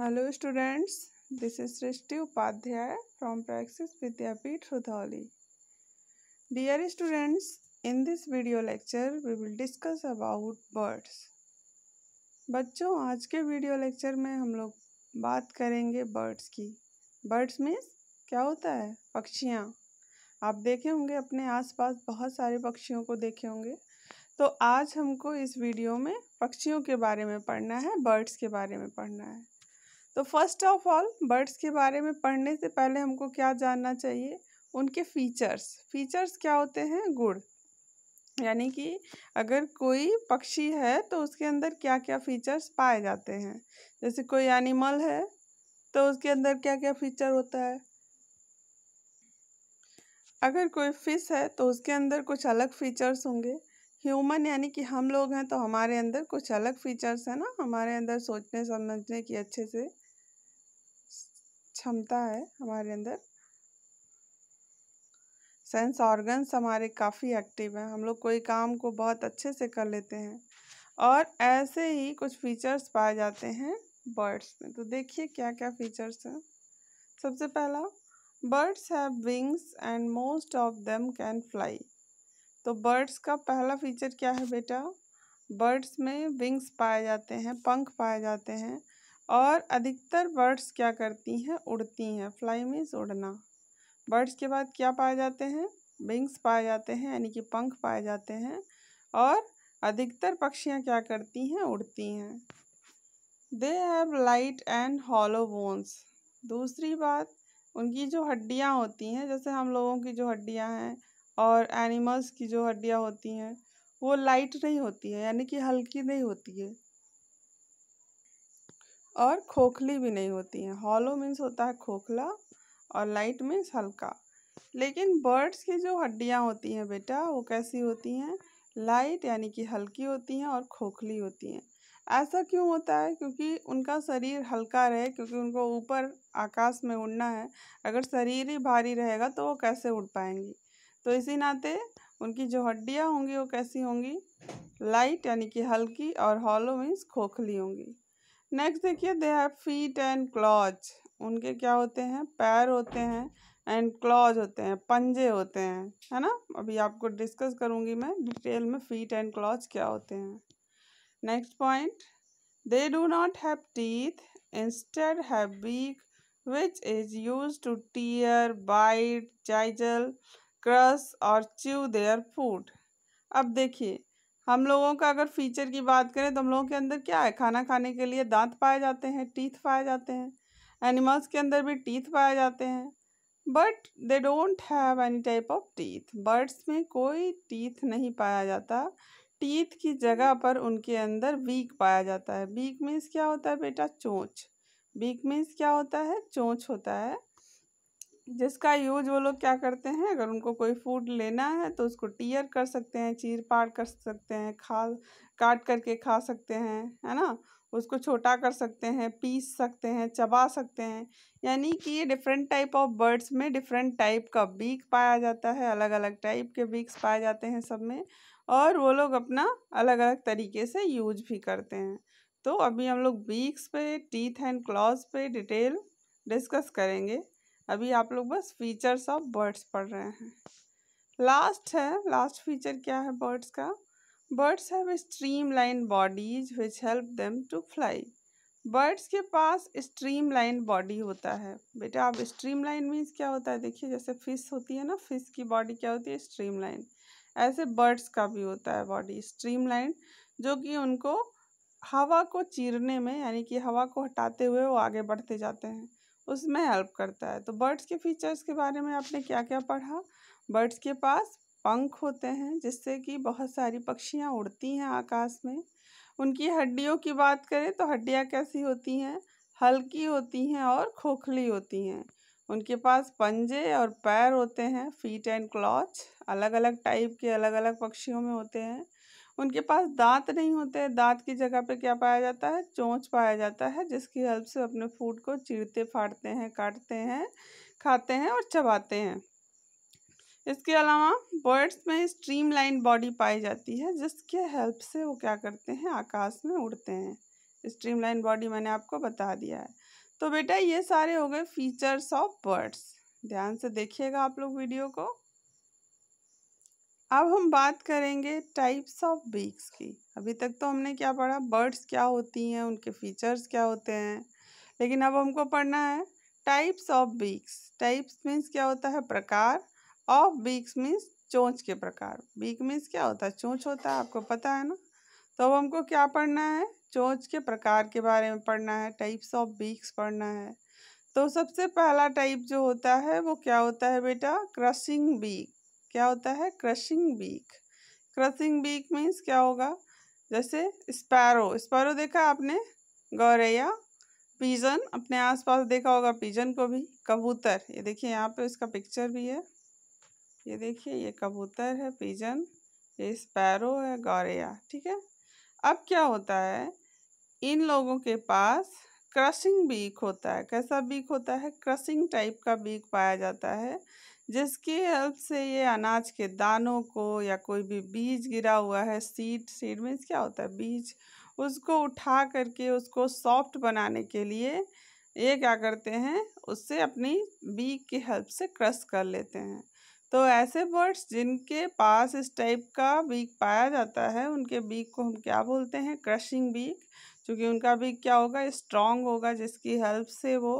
Hello students this is Srishti Upadhyay from Praxis Vidyapeeth Rudhauli dear students in this video lecture we will discuss about birds बच्चों आज के video lecture में हम लोग बात करेंगे बर्ड्स की बर्ड्स मीन्स क्या होता है पक्षियाँ आप देखे होंगे अपने आसपास बहुत सारे पक्षियों को देखे होंगे तो आज हमको इस वीडियो में पक्षियों के बारे में पढ़ना है बर्ड्स के बारे में पढ़ना है तो फर्स्ट ऑफ ऑल बर्ड्स के बारे में पढ़ने से पहले हमको क्या जानना चाहिए उनके फीचर्स फीचर्स क्या होते हैं गुड़ यानी कि अगर कोई पक्षी है तो उसके अंदर क्या क्या फीचर्स पाए जाते हैं जैसे कोई एनिमल है तो उसके अंदर क्या क्या फीचर होता है अगर कोई फिश है तो उसके अंदर कुछ अलग फीचर्स होंगे ह्यूमन यानी कि हम लोग हैं तो हमारे अंदर कुछ अलग फीचर्स हैं ना हमारे अंदर सोचने समझने की अच्छे से क्षमता है हमारे अंदर सेंस ऑर्गन्स हमारे काफ़ी एक्टिव हैं हम लोग कोई काम को बहुत अच्छे से कर लेते हैं और ऐसे ही कुछ फीचर्स पाए जाते हैं बर्ड्स में तो देखिए क्या क्या फीचर्स हैं सबसे पहला birds have wings and most of them can fly तो बर्ड्स का पहला फीचर क्या है बेटा बर्ड्स में विंग्स पाए जाते हैं पंख पाए जाते हैं और अधिकतर बर्ड्स क्या करती हैं उड़ती हैं फ्लाई मीन्स उड़ना बर्ड्स के बाद क्या पाए जाते हैं विंग्स पाए जाते हैं यानी कि पंख पाए जाते हैं और अधिकतर पक्षियाँ क्या करती हैं उड़ती हैं they have light and hollow bones दूसरी बात उनकी जो हड्डियाँ होती हैं जैसे हम लोगों की जो हड्डियाँ हैं और एनिमल्स की जो हड्डियाँ होती हैं वो लाइट नहीं होती है यानी कि हल्की नहीं होती है और खोखली भी नहीं होती हैं हॉलो मीन्स होता है खोखला और लाइट मीन्स हल्का लेकिन बर्ड्स की जो हड्डियाँ होती हैं बेटा वो कैसी होती हैं लाइट यानी कि हल्की होती हैं और खोखली होती हैं ऐसा क्यों होता है क्योंकि उनका शरीर हल्का रहे क्योंकि उनको ऊपर आकाश में उड़ना है अगर शरीर ही भारी रहेगा तो वो कैसे उड़ पाएंगी तो इसी नाते उनकी जो हड्डियाँ होंगी वो कैसी होंगी लाइट यानी कि हल्की और हॉलो मीन्स खोखली होंगी नेक्स्ट देखिए they have feet and claws उनके क्या होते हैं पैर होते हैं एंड क्लॉज होते हैं पंजे होते हैं है ना अभी आपको डिस्कस करूंगी मैं डिटेल में फीट एंड क्लॉज क्या होते हैं next point they do not have teeth instead have beak which is use to tear bite chisel crush और च्यू देयर फूड अब देखिए हम लोगों का अगर फीचर की बात करें तो हम लोगों के अंदर क्या है खाना खाने के लिए दांत पाए जाते हैं टीथ पाए जाते हैं एनिमल्स के अंदर भी टीथ पाए जाते हैं but they don't have any type of teeth birds में कोई टीथ नहीं पाया जाता टीथ की जगह पर उनके अंदर बीक पाया जाता है बीक मीन्स क्या होता है बेटा चोंच बीक मीन्स क्या होता है चोंच होता है जिसका यूज वो लोग क्या करते हैं अगर उनको कोई फूड लेना है तो उसको टीयर कर सकते हैं चीर पाड़ कर सकते हैं खा काट करके खा सकते हैं है ना उसको छोटा कर सकते हैं पीस सकते हैं चबा सकते हैं यानी कि ये डिफरेंट टाइप ऑफ बर्ड्स में डिफरेंट टाइप का बीक पाया जाता है अलग अलग टाइप के बीक्स पाए जाते हैं सब में और वो लोग अपना अलग अलग तरीके से यूज भी करते हैं तो अभी हम लोग बीक्स पे टीथ एंड क्लॉज पे डिटेल डिस्कस करेंगे अभी आप लोग बस फीचर्स ऑफ बर्ड्स पढ़ रहे हैं लास्ट है लास्ट फीचर क्या है बर्ड्स का birds have streamline bodies which help them to fly birds के पास स्ट्रीम लाइन बॉडी होता है बेटा आप स्ट्रीम लाइन मीन्स क्या होता है देखिए जैसे फिश होती है ना फिश की बॉडी क्या होती है स्ट्रीम लाइन ऐसे बर्ड्स का भी होता है बॉडी स्ट्रीम लाइन जो कि उनको हवा को चीरने में यानी कि हवा को हटाते हुए वो आगे बढ़ते जाते हैं उसमें हेल्प करता है तो बर्ड्स के फीचर्स के बारे में आपने क्या क्या पढ़ा बर्ड्स के पास पंख होते हैं जिससे कि बहुत सारी पक्षियाँ उड़ती हैं आकाश में उनकी हड्डियों की बात करें तो हड्डियाँ कैसी होती हैं हल्की होती हैं और खोखली होती हैं उनके पास पंजे और पैर होते हैं फीट एंड क्लॉच अलग अलग टाइप के अलग अलग पक्षियों में होते हैं उनके पास दांत नहीं होते दांत की जगह पर क्या पाया जाता है चोंच पाया जाता है जिसकी हेल्प से अपने फूड को चीरते फाड़ते हैं काटते हैं खाते हैं और चबाते हैं इसके अलावा बर्ड्स में स्ट्रीम लाइन बॉडी पाई जाती है जिसके हेल्प से वो क्या करते हैं आकाश में उड़ते हैं स्ट्रीम लाइन बॉडी मैंने आपको बता दिया है तो बेटा ये सारे हो गए फीचर्स ऑफ बर्ड्स ध्यान से देखिएगा आप लोग वीडियो को अब हम बात करेंगे टाइप्स ऑफ बीक्स की अभी तक तो हमने क्या पढ़ा बर्ड्स क्या होती हैं उनके फीचर्स क्या होते हैं लेकिन अब हमको पढ़ना है types of beaks types means क्या होता है प्रकार ऑफ बीक्स मीन्स चोंच के प्रकार बीक मीन्स क्या होता है चोंच होता है आपको पता है ना तो अब हमको क्या पढ़ना है चोंच के प्रकार के बारे में पढ़ना है टाइप्स ऑफ बीक्स पढ़ना है तो सबसे पहला टाइप जो होता है वो क्या होता है बेटा क्रशिंग बीक क्या होता है crushing beak crushing beak means क्या होगा जैसे स्पैरो स्पैरो देखा आपने गौरैया पिजन अपने आसपास देखा होगा पिजन को भी कबूतर ये देखिए यहाँ पे उसका पिक्चर भी है ये देखिए ये कबूतर है पिजन ये स्पैरो है गौरैया ठीक है अब क्या होता है इन लोगों के पास क्रशिंग बीक होता है कैसा बीक होता है क्रशिंग टाइप का बीक पाया जाता है जिसकी हेल्प से ये अनाज के दानों को या कोई भी बीज गिरा हुआ है सीड सीड मीन्स क्या होता है बीज उसको उठा करके उसको सॉफ्ट बनाने के लिए ये क्या करते हैं उससे अपनी बी की हेल्प से क्रश कर लेते हैं तो ऐसे बर्ड्स जिनके पास इस टाइप का बीक पाया जाता है उनके बीक को हम क्या बोलते हैं क्रशिंग बीक क्योंकि उनका बीक क्या होगा स्ट्रॉन्ग होगा जिसकी हेल्प से वो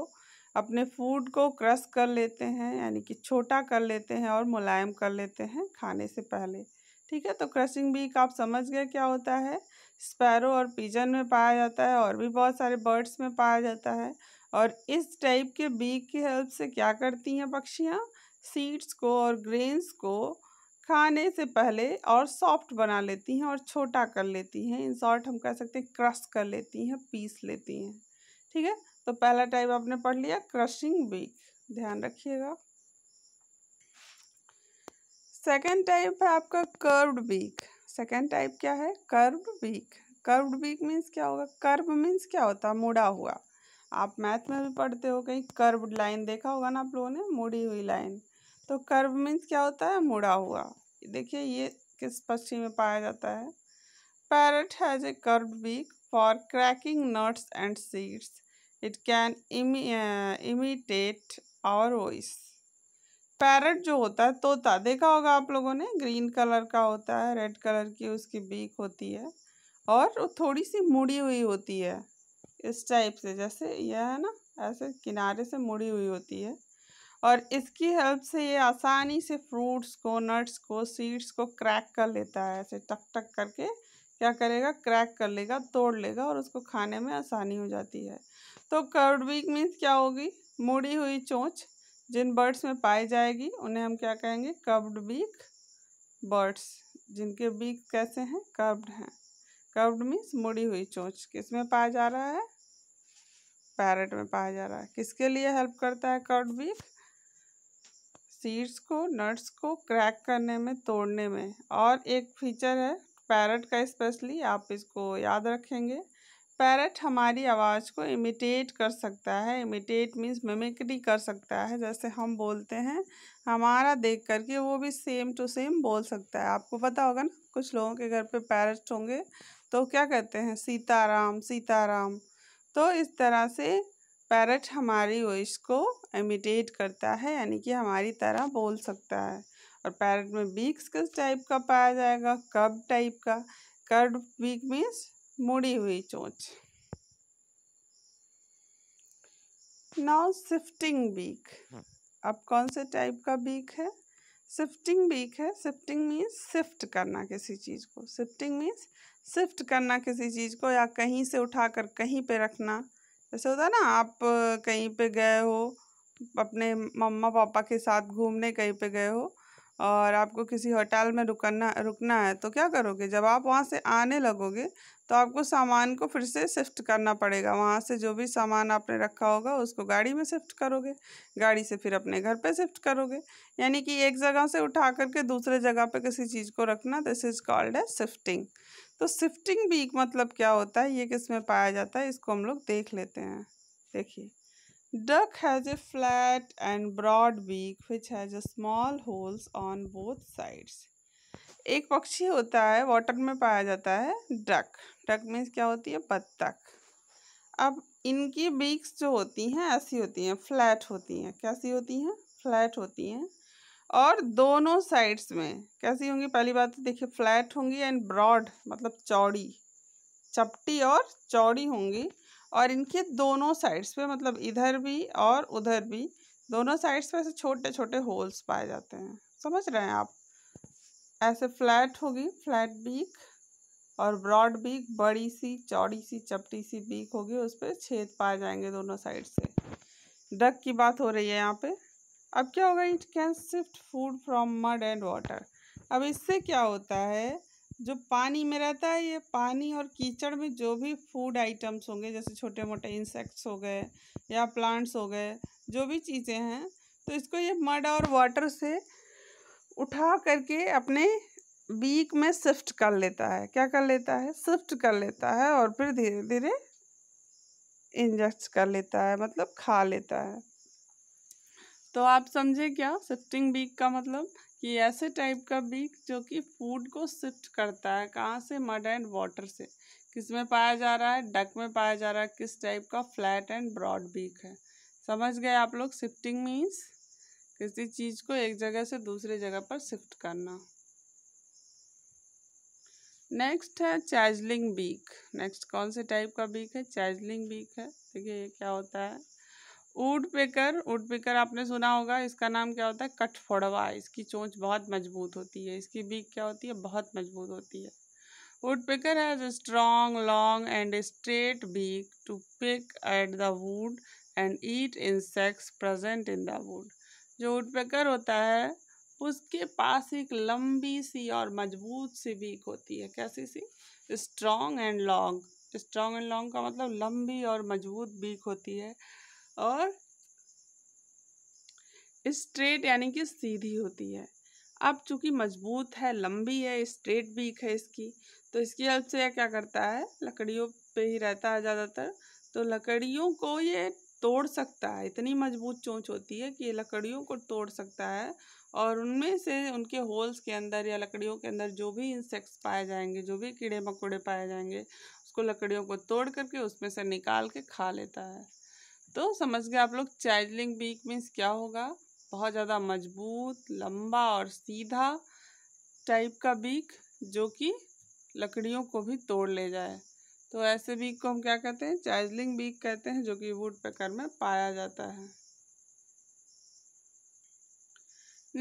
अपने फूड को क्रश कर लेते हैं यानी कि छोटा कर लेते हैं और मुलायम कर लेते हैं खाने से पहले ठीक है तो क्रशिंग बीक आप समझ गए क्या होता है स्पैरो और पिजन में पाया जाता है और भी बहुत सारे बर्ड्स में पाया जाता है और इस टाइप के बीक की हेल्प से क्या करती हैं पक्षियाँ सीड्स को और ग्रेन्स को खाने से पहले और सॉफ्ट बना लेती हैं और छोटा कर लेती हैं इन शॉर्ट हम कह सकते हैं क्रश कर लेती हैं पीस लेती हैं ठीक है तो पहला टाइप आपने पढ़ लिया क्रशिंग बीक ध्यान रखिएगा सेकेंड टाइप है आपका कर्व्ड बीक सेकेंड टाइप क्या है curved beak curved beak means क्या होगा कर्व मीन्स क्या होता है मुड़ा हुआ आप मैथ में भी पढ़ते हो कहीं कर्व्ड लाइन देखा होगा ना आप लोगों ने मुड़ी हुई लाइन तो कर्व मीन्स क्या होता है मुड़ा हुआ देखिए ये किस पक्षी में पाया जाता है parrot has a curve beak for cracking nuts and seeds it can imitate our voice parrot जो होता है तोता देखा होगा आप लोगों ने ग्रीन कलर का होता है रेड कलर की उसकी बीक होती है और वो थोड़ी सी मुड़ी हुई होती है इस टाइप से जैसे यह है ना ऐसे किनारे से मुड़ी हुई होती है और इसकी हेल्प से ये आसानी से फ्रूट्स को नट्स को सीड्स को क्रैक कर लेता है ऐसे टक टक करके क्या करेगा क्रैक कर लेगा तोड़ लेगा और उसको खाने में आसानी हो जाती है तो कर्ड बीक मीन्स क्या होगी मुड़ी हुई चोंच जिन बर्ड्स में पाई जाएगी उन्हें हम क्या कहेंगे कर्व्ड बीक बर्ड्स जिनके बीक कैसे हैं कर्व्ड हैं कर्व्ड मीन्स मुड़ी हुई चोंच किस में पाया जा रहा है पैरट में पाया जा रहा है किसके लिए हेल्प करता है कर्ड बीक सीड्स को नट्स को क्रैक करने में तोड़ने में और एक फीचर है पैरट का स्पेशली आप इसको याद रखेंगे पैरट हमारी आवाज़ को इमिटेट कर सकता है इमिटेट मीन्स मिमिक्री कर सकता है जैसे हम बोलते हैं हमारा देख करके वो भी सेम टू सेम बोल सकता है आपको पता होगा ना कुछ लोगों के घर पे पैरट होंगे तो क्या कहते हैं सीताराम सीताराम तो इस तरह से पैरट हमारी वॉइस को इमिटेट करता है यानी कि हमारी तरह बोल सकता है और पैरट में बीक्स किस टाइप का पाया जाएगा कब टाइप का कर्ड बीक मीन्स मुड़ी हुई चोंच नाउ सिफ्टिंग बीक अब कौन से टाइप का बीक है शिफ्टिंग बीक है शिफ्टिंग मीन्स शिफ्ट करना किसी चीज़ को शिफ्टिंग मीन्स शिफ्ट करना किसी चीज़ को या कहीं से उठाकर कहीं पे रखना जैसे होता है ना आप कहीं पे गए हो अपने मम्मा पापा के साथ घूमने कहीं पे गए हो और आपको किसी होटल में रुकना रुकना है तो क्या करोगे जब आप वहाँ से आने लगोगे तो आपको सामान को फिर से शिफ्ट करना पड़ेगा वहाँ से जो भी सामान आपने रखा होगा उसको गाड़ी में शिफ्ट करोगे गाड़ी से फिर अपने घर पे शिफ्ट करोगे यानी कि एक जगह से उठा करके दूसरे जगह पे किसी चीज़ को रखना दिस इज़ कॉल्ड है शिफ्टिंग तो शिफ्टिंग भी मतलब क्या होता है ये किस में पाया जाता है इसको हम लोग देख लेते हैं देखिए Duck has a flat and broad beak which has a small holes on both sides. एक पक्षी होता है वाटर में पाया जाता है डक डक मीन्स क्या होती है बत्तख अब इनकी बीक्स जो होती हैं ऐसी होती हैं फ्लैट होती हैं कैसी होती हैं फ्लैट होती हैं और दोनों साइड्स में कैसी होंगी पहली बात तो देखिए फ्लैट होंगी एंड ब्रॉड मतलब चौड़ी चपटी और चौड़ी होंगी और इनके दोनों साइड्स पे मतलब इधर भी और उधर भी दोनों साइड्स पे ऐसे छोटे छोटे होल्स पाए जाते हैं समझ रहे हैं आप ऐसे फ्लैट होगी फ्लैट बीक और ब्रॉड बीक बड़ी सी चौड़ी सी चपटी सी बीक होगी उस पर छेद पाए जाएंगे दोनों साइड से डक की बात हो रही है यहाँ पे अब क्या होगा it can shift food from mud and water अब इससे क्या होता है जो पानी में रहता है ये पानी और कीचड़ में जो भी फूड आइटम्स होंगे जैसे छोटे मोटे इंसेक्ट्स हो गए या प्लांट्स हो गए जो भी चीज़ें हैं तो इसको ये मड और वाटर से उठा करके अपने बीक में शिफ्ट कर लेता है क्या कर लेता है शिफ्ट कर लेता है और फिर धीरे धीरे इंजेक्ट कर लेता है मतलब खा लेता है तो आप समझे क्या शिफ्टिंग बीक का मतलब ये ऐसे टाइप का बीक जो कि फूड को शिफ्ट करता है कहाँ से मड एंड वाटर से किस में पाया जा रहा है डक में पाया जा रहा है किस टाइप का फ्लैट एंड ब्रॉड बीक है समझ गए आप लोग शिफ्टिंग मीन्स किसी चीज़ को एक जगह से दूसरी जगह पर शिफ्ट करना नेक्स्ट है चैजलिंग बीक नेक्स्ट कौन से टाइप का बीक है चैजलिंग बीक है देखिए ये क्या होता है ऊट पेकर ऊट पेकर आपने सुना होगा इसका नाम क्या होता है कठफोड़वा इसकी चोंच बहुत मजबूत होती है इसकी बीक क्या होती है बहुत मजबूत होती है woodpecker has strong long and straight beak to pick at the wood and eat insects present in the wood जो वुड पेकर होता है उसके पास एक लंबी सी और मजबूत सी बीक होती है कैसी सी strong and long strong and long का मतलब लंबी और मजबूत बीक होती है और स्ट्रेट यानी कि सीधी होती है अब चूंकि मजबूत है लंबी है स्ट्रेट बीक है इसकी तो इसकी हेल्प से यह क्या करता है लकड़ियों पे ही रहता है ज़्यादातर तो लकड़ियों को ये तोड़ सकता है इतनी मजबूत चोंच होती है कि ये लकड़ियों को तोड़ सकता है और उनमें से उनके होल्स के अंदर या लकड़ियों के अंदर जो भी इंसेक्ट्स पाए जाएंगे जो भी कीड़े मकोड़े पाए जाएंगे उसको लकड़ियों को तोड़ करके उसमें से निकाल के खा लेता है तो समझ गए आप लोग चाइल्डलिंग बीक मीन्स क्या होगा बहुत ज़्यादा मजबूत लंबा और सीधा टाइप का बीक जो कि लकड़ियों को भी तोड़ ले जाए तो ऐसे बीक को हम क्या कहते हैं चाइजलिंग बीक कहते हैं जो कि वुड पेकर में पाया जाता है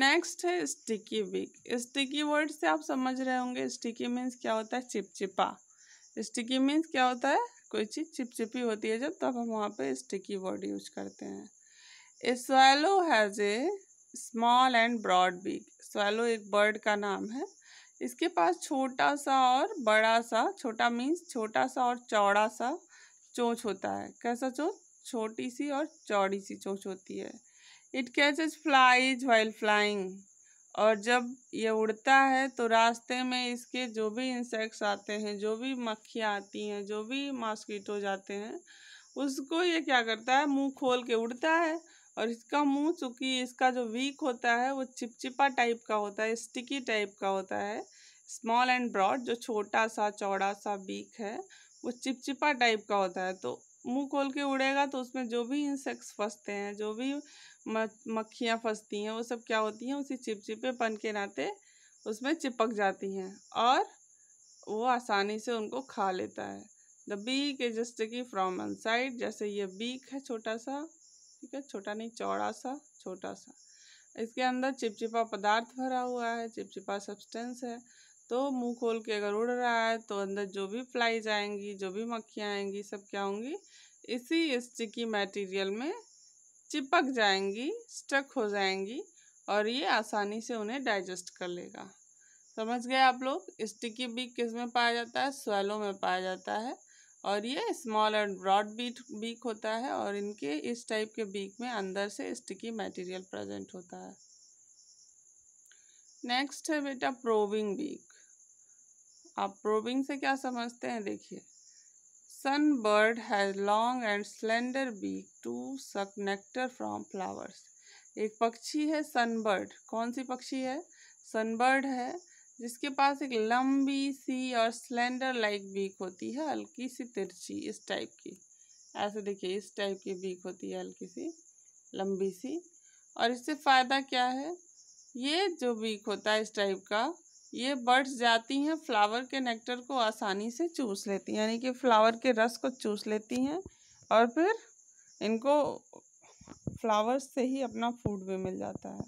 नेक्स्ट है स्टिकी बीक स्टिकी वर्ड से आप समझ रहे होंगे स्टिकी मीन्स क्या होता है चिपचिपा स्टिकी मीन्स क्या होता है कोई चीज़ चिपचिपी होती है जब तब हम वहाँ पे स्टिकी वर्ड यूज करते हैं a swallow has a small and broad beak swallow एक बर्ड का नाम है इसके पास छोटा सा और बड़ा सा छोटा मीन्स छोटा सा और चौड़ा सा चोंच होता है कैसा चोंच छोटी सी और चौड़ी सी चोंच होती है it catches flies while flying और जब ये उड़ता है तो रास्ते में इसके जो भी इंसेक्ट्स आते हैं जो भी मक्खियाँ आती हैं जो भी मॉस्किटो जाते हैं उसको ये क्या करता है मुंह खोल के उड़ता है और इसका मुंह चूँकि इसका जो वीक होता है वो चिपचिपा टाइप का होता है स्टिकी टाइप का होता है स्मॉल एंड ब्रॉड जो छोटा सा चौड़ा सा वीक है वो चिपचिपा टाइप का होता है तो मुंह खोल के उड़ेगा तो उसमें जो भी इंसेक्ट्स फंसते हैं जो भी मक्खियाँ फंसती हैं वो सब क्या होती हैं उसी चिपचिपेपन के नाते उसमें चिपक जाती हैं और वो आसानी से उनको खा लेता है the beak is just key from one side जैसे ये बीक है छोटा सा ठीक है छोटा नहीं चौड़ा सा छोटा सा इसके अंदर चिपचिपा पदार्थ भरा हुआ है चिपचिपा सब्सटेंस है तो मुंह खोल के अगर उड़ रहा है तो अंदर जो भी फ्लाई जाएंगी जो भी मक्खियाँ आएंगी सब क्या होंगी इसी स्टिकी मटेरियल में चिपक जाएंगी स्टक हो जाएंगी और ये आसानी से उन्हें डाइजेस्ट कर लेगा समझ गए आप लोग स्टिकी बीक किस में पाया जाता है स्वेलो में पाया जाता है और ये small and broad beat beak होता है और इनके इस टाइप के बीक में अंदर से स्टिकी मटेरियल प्रेजेंट होता है नेक्स्ट है बेटा प्रोविंग बीक आप प्रोविंग से क्या समझते हैं देखिए Sunbird has long and slender beak to suck nectar from flowers. एक पक्षी है सनबर्ड कौन सी पक्षी है सनबर्ड है जिसके पास एक लंबी सी और स्लेंडर लाइक बीक होती है हल्की सी तिरछी इस टाइप की ऐसे देखिए इस टाइप की बीक होती है हल्की सी लंबी सी और इससे फ़ायदा क्या है ये जो बीक होता है इस टाइप का ये बर्ड्स जाती हैं फ्लावर के नेक्टर को आसानी से चूस लेती हैं यानी कि फ्लावर के रस को चूस लेती हैं और फिर इनको फ्लावर्स से ही अपना फूड भी मिल जाता है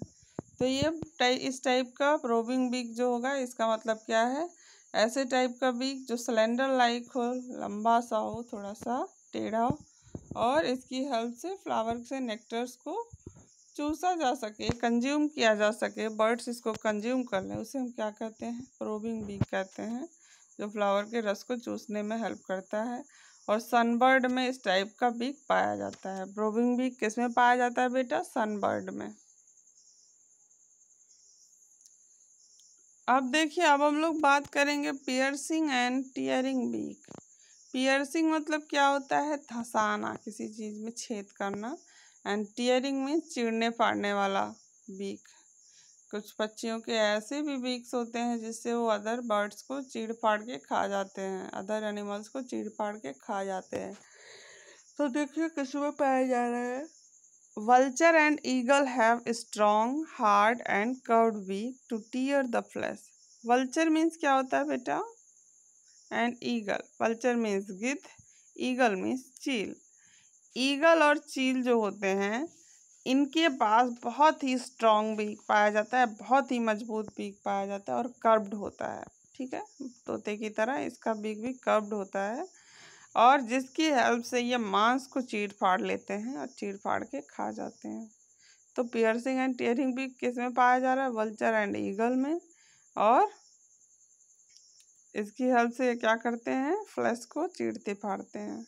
तो ये टाइप इस टाइप का प्रोबिंग बीक जो होगा इसका मतलब क्या है ऐसे टाइप का बीक जो सिलेंडर लाइक हो लंबा सा हो थोड़ा सा टेढ़ा हो और इसकी हेल्प से फ्लावर से नेक्टर्स को चूसा जा सके कंज्यूम किया जा सके बर्ड्स इसको कंज्यूम कर लें उसे हम क्या कहते हैं प्रोबिंग बी कहते हैं जो फ्लावर के रस को चूसने में हेल्प करता है और सनबर्ड में इस टाइप का बीक पाया जाता है ब्रोविंग बीक किस में पाया जाता है बेटा सनबर्ड में अब देखिए अब हम लोग बात करेंगे piercing and tearing beak piercing मतलब क्या होता है धसाना किसी चीज़ में छेद करना एंड टीयरिंग में चिड़ने फाड़ने वाला बीक कुछ पक्षियों के ऐसे भी बीक्स होते हैं जिससे वो अदर बर्ड्स को चीड़ फाड़ के खा जाते हैं अदर एनिमल्स को चीड़ फाड़ के खा जाते हैं तो देखिए किस में पाए जा रहे हैं vulture and eagle have strong hard and curved beak to tear the flesh vulture means क्या होता है बेटा एंड ईगल वल्चर मीन्स गिद ईगल मीन्स चील ईगल और चील जो होते हैं इनके पास बहुत ही स्ट्रॉन्ग बीक पाया जाता है बहुत ही मजबूत बीक पाया जाता है और कर्व्ड होता है ठीक है तोते की तरह इसका बीक भी कर्व्ड होता है और जिसकी हेल्प से ये मांस को चीर फाड़ लेते हैं और चीर फाड़ के खा जाते हैं तो पियर्सिंग एंड टीयरिंग बीक किस में पाया जा रहा है वल्चर एंड ईगल में और इसकी हेल्प से क्या करते हैं फ्लैश को चीरते फाड़ते हैं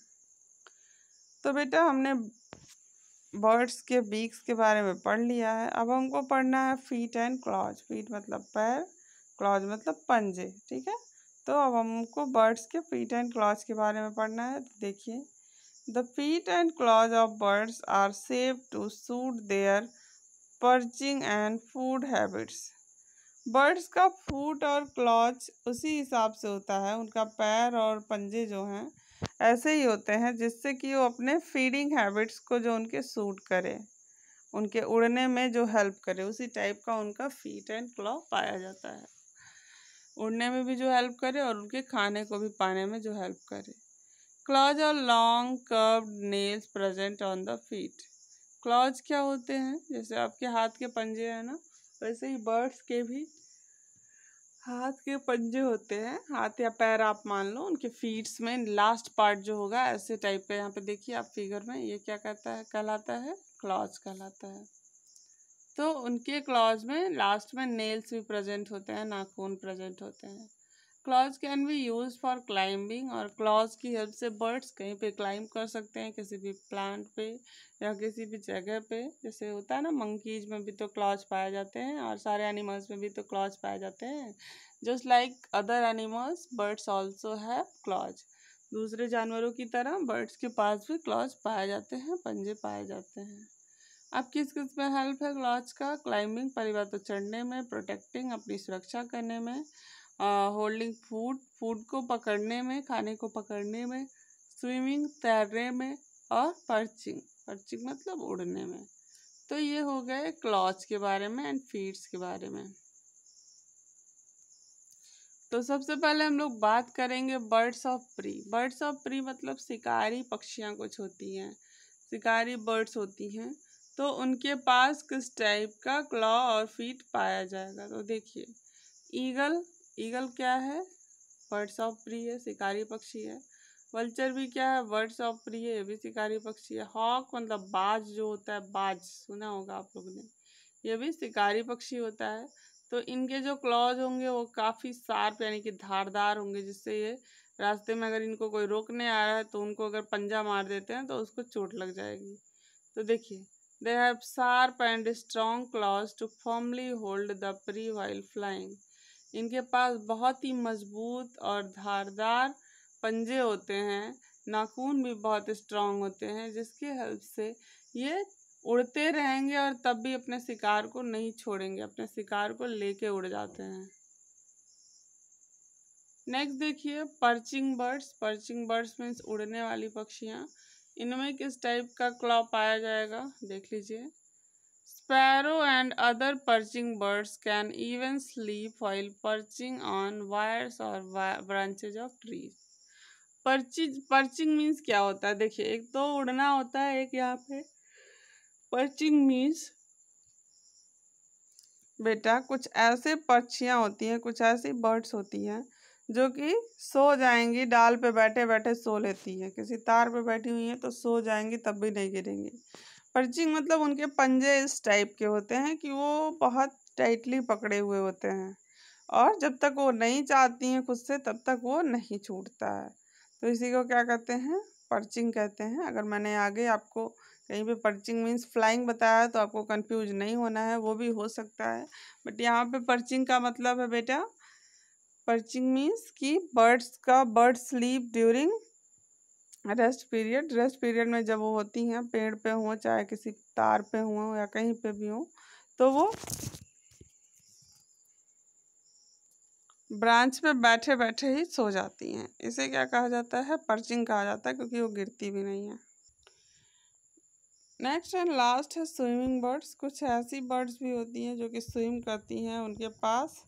तो बेटा हमने बर्ड्स के बीक्स के बारे में पढ़ लिया है अब हमको पढ़ना है फीट एंड क्लॉज फीट मतलब पैर क्लॉज मतलब पंजे ठीक है तो अब हमको बर्ड्स के फीट एंड क्लॉज के बारे में पढ़ना है तो देखिए the feet and claws of birds are safe to suit their perching and food habits birds का फूट और क्लॉज उसी हिसाब से होता है उनका पैर और पंजे जो हैं ऐसे ही होते हैं जिससे कि वो अपने फीडिंग हैबिट्स को जो उनके सूट करे उनके उड़ने में जो हेल्प करे उसी टाइप का उनका फीट एंड क्लॉ पाया जाता है उड़ने में भी जो हेल्प करे और उनके खाने को भी पाने में जो हेल्प करे क्लॉज और long curved nails present on the feet claws क्या होते हैं जैसे आपके हाथ के पंजे हैं ना वैसे ही बर्ड्स के भी हाथ के पंजे होते हैं हाथ या पैर आप मान लो उनके फीट्स में लास्ट पार्ट जो होगा ऐसे टाइप का यहाँ पे देखिए आप फिगर में ये क्या कहता है कहलाता है क्लॉज कहलाता है तो उनके क्लॉज में लास्ट में नेल्स भी प्रेजेंट होते हैं नाखून प्रेजेंट होते हैं claws can be use for climbing और क्लॉज की हेल्प से बर्ड्स कहीं पे क्लाइंब कर सकते हैं किसी भी प्लांट पे या किसी भी जगह पे जैसे होता है ना मंकीज में भी तो क्लॉज पाए जाते हैं और सारे एनिमल्स में भी तो क्लॉज पाए जाते हैं just like other animals birds also have claws दूसरे जानवरों की तरह बर्ड्स के पास भी क्लॉज पाए जाते हैं पंजे पाए जाते हैं अब किस किस में हेल्प है क्लॉज का क्लाइंबिंग परिवार तो चढ़ने में प्रोटेक्टिंग अपनी सुरक्षा करने में होल्डिंग फूड फूड को पकड़ने में खाने को पकड़ने में स्विमिंग तैरने में और पर्चिंग पर्चिंग मतलब उड़ने में तो ये हो गए क्लॉज के बारे में एंड फीड्स के बारे में तो सबसे पहले हम लोग बात करेंगे birds of prey birds of prey मतलब शिकारी पक्षियाँ कुछ होती हैं शिकारी बर्ड्स होती हैं तो उनके पास किस टाइप का क्लॉ और फीट पाया जाएगा तो देखिए ईगल ईगल क्या है बर्ड्स ऑफ प्रिय शिकारी पक्षी है वल्चर भी क्या है बर्ड्स ऑफ प्रिय ये भी शिकारी पक्षी है हॉक मतलब बाज जो होता है बाज सुना होगा आप लोग ने ये भी शिकारी पक्षी होता है तो इनके जो क्लॉज होंगे वो काफ़ी शार्प यानी कि धारदार होंगे जिससे ये रास्ते में अगर इनको कोई रोकने आ रहा है तो उनको अगर पंजा मार देते हैं तो उसको चोट लग जाएगी तो देखिए they have sharp and strong claws to formally hold the prey while flying इनके पास बहुत ही मजबूत और धारदार पंजे होते हैं नाखून भी बहुत स्ट्रांग होते हैं जिसके हेल्प से ये उड़ते रहेंगे और तब भी अपने शिकार को नहीं छोड़ेंगे अपने शिकार को लेके उड़ जाते हैं नेक्स्ट देखिए perching birds perching birds means उड़ने वाली पक्षियाँ इनमें किस टाइप का क्लॉ पाया जाएगा देख लीजिए sparrow and other perching birds can even sleep while perching on wires और branches of trees perches perching means क्या होता है देखिए एक तो उड़ना होता है एक यहाँ पे परचिंग मीन्स बेटा कुछ ऐसे पक्षियाँ होती हैं कुछ ऐसी बर्ड्स होती हैं जो कि सो जाएंगी डाल पे बैठे बैठे सो लेती हैं किसी तार पे बैठी हुई हैं तो सो जाएंगी तब भी नहीं गिरेंगी पर्चिंग मतलब उनके पंजे इस टाइप के होते हैं कि वो बहुत टाइटली पकड़े हुए होते हैं और जब तक वो नहीं चाहती हैं खुद से तब तक वो नहीं छूटता है तो इसी को क्या कहते हैं पर्चिंग कहते हैं अगर मैंने आगे आपको कहीं पे पर्चिंग मीन्स फ्लाइंग बताया तो आपको कंफ्यूज नहीं होना है वो भी हो सकता है बट यहाँ पे पर्चिंग का मतलब है बेटा पर्चिंग मीन्स कि बर्ड्स का bird sleep during rest period rest period में जब वो होती हैं पेड़ पे हों चाहे किसी तार पे हों या कहीं पे भी हों तो वो ब्रांच पे बैठे बैठे ही सो जाती हैं इसे क्या कहा जाता है पर्चिंग कहा जाता है क्योंकि वो गिरती भी नहीं है नेक्स्ट एंड लास्ट है स्विमिंग बर्ड्स कुछ ऐसी बर्ड्स भी होती हैं जो कि स्विम करती हैं उनके पास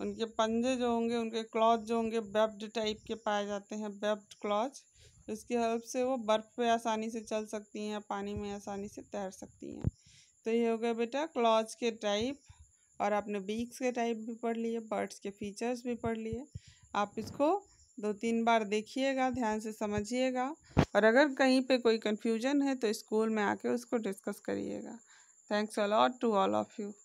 उनके पंजे जो होंगे उनके क्लॉथ जो होंगे बेब्ड टाइप के पाए जाते हैं बेब्ड क्लॉथ उसकी हेल्प से वो बर्फ़ पे आसानी से चल सकती हैं पानी में आसानी से तैर सकती हैं तो ये हो गया बेटा क्लॉज के टाइप और आपने बीक्स के टाइप भी पढ़ लिए बर्ड्स के फीचर्स भी पढ़ लिए आप इसको दो तीन बार देखिएगा ध्यान से समझिएगा और अगर कहीं पे कोई कन्फ्यूजन है तो स्कूल में आके उसको डिस्कस करिएगा thanks a lot to all of you